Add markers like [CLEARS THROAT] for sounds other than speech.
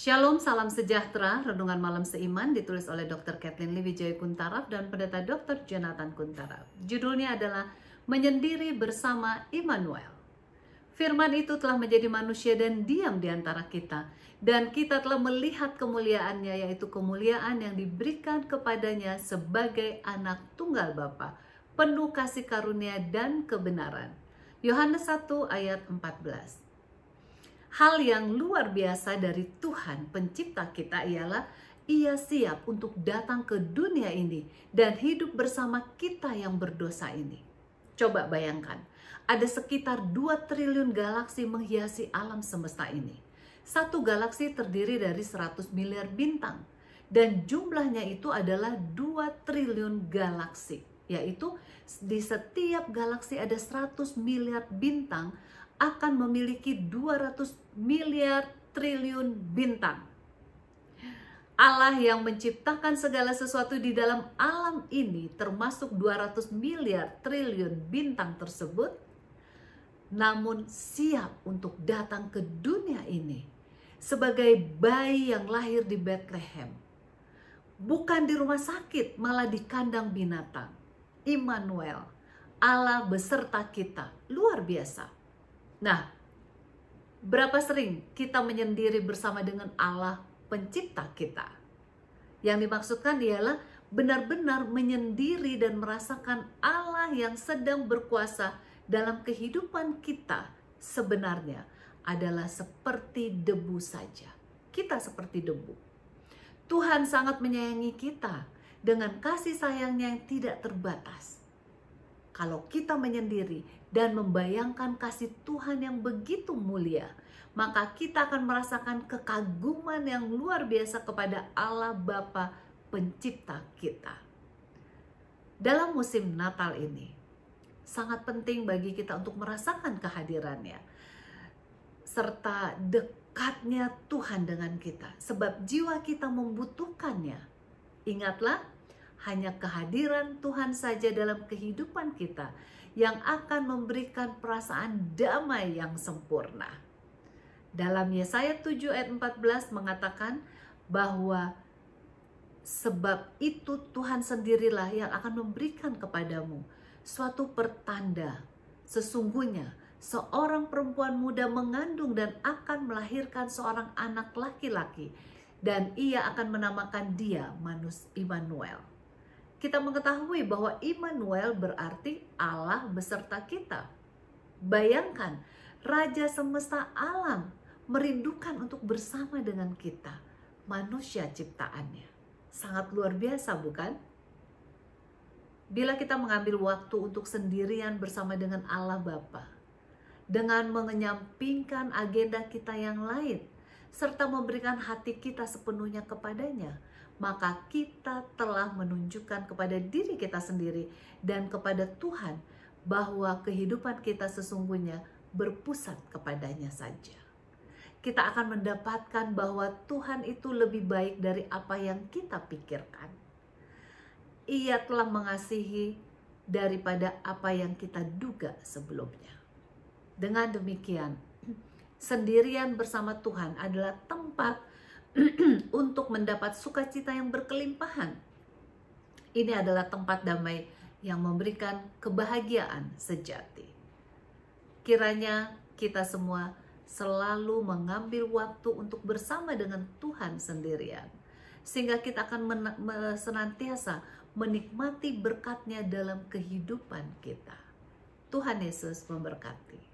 Shalom, salam sejahtera, Renungan Malam Seiman ditulis oleh Dr. Kathleen Wijaya Kuntaraf dan Pendeta Dr. Jonathan Kuntaraf. Judulnya adalah Menyendiri Bersama Immanuel. Firman itu telah menjadi manusia dan diam di antara kita. Dan kita telah melihat kemuliaannya yaitu kemuliaan yang diberikan kepadanya sebagai anak tunggal Bapa, penuh kasih karunia dan kebenaran. Yohanes 1 ayat 14 Hal yang luar biasa dari Tuhan pencipta kita ialah ia siap untuk datang ke dunia ini dan hidup bersama kita yang berdosa ini. Coba bayangkan, ada sekitar 2 triliun galaksi menghiasi alam semesta ini. Satu galaksi terdiri dari 100 miliar bintang dan jumlahnya itu adalah 2 triliun galaksi, yaitu di setiap galaksi ada 100 miliar bintang akan memiliki 200 miliar triliun bintang. Allah yang menciptakan segala sesuatu di dalam alam ini termasuk 200 miliar triliun bintang tersebut namun siap untuk datang ke dunia ini sebagai bayi yang lahir di Bethlehem. Bukan di rumah sakit, malah di kandang binatang. Immanuel, Allah beserta kita. Luar biasa. Nah, berapa sering kita menyendiri bersama dengan Allah pencipta kita? Yang dimaksudkan ialah benar-benar menyendiri dan merasakan Allah yang sedang berkuasa dalam kehidupan kita sebenarnya adalah seperti debu saja. Kita seperti debu. Tuhan sangat menyayangi kita dengan kasih sayangnya yang tidak terbatas. Kalau kita menyendiri, dan membayangkan kasih Tuhan yang begitu mulia, maka kita akan merasakan kekaguman yang luar biasa kepada Allah Bapa pencipta kita. Dalam musim Natal ini, sangat penting bagi kita untuk merasakan kehadirannya serta dekatnya Tuhan dengan kita sebab jiwa kita membutuhkannya. Ingatlah hanya kehadiran Tuhan saja dalam kehidupan kita yang akan memberikan perasaan damai yang sempurna. Dalam Yesaya 7 ayat 14 mengatakan bahwa sebab itu Tuhan sendirilah yang akan memberikan kepadamu suatu pertanda sesungguhnya seorang perempuan muda mengandung dan akan melahirkan seorang anak laki-laki dan ia akan menamakan dia Manus Immanuel kita mengetahui bahwa Immanuel berarti Allah beserta kita. Bayangkan, Raja semesta alam merindukan untuk bersama dengan kita, manusia ciptaannya. Sangat luar biasa, bukan? Bila kita mengambil waktu untuk sendirian bersama dengan Allah Bapa, dengan mengenyampingkan agenda kita yang lain, serta memberikan hati kita sepenuhnya kepadanya, maka kita telah menunjukkan kepada diri kita sendiri dan kepada Tuhan bahwa kehidupan kita sesungguhnya berpusat kepadanya saja. Kita akan mendapatkan bahwa Tuhan itu lebih baik dari apa yang kita pikirkan. Ia telah mengasihi daripada apa yang kita duga sebelumnya. Dengan demikian, [CLEARS THROAT] sendirian bersama Tuhan adalah tempat [CLEARS THROAT] untuk mendapat sukacita yang berkelimpahan. Ini adalah tempat damai yang memberikan kebahagiaan sejati. Kiranya kita semua selalu mengambil waktu untuk bersama dengan Tuhan sendirian, sehingga kita akan senantiasa menikmati berkatnya dalam kehidupan kita. Tuhan Yesus memberkati.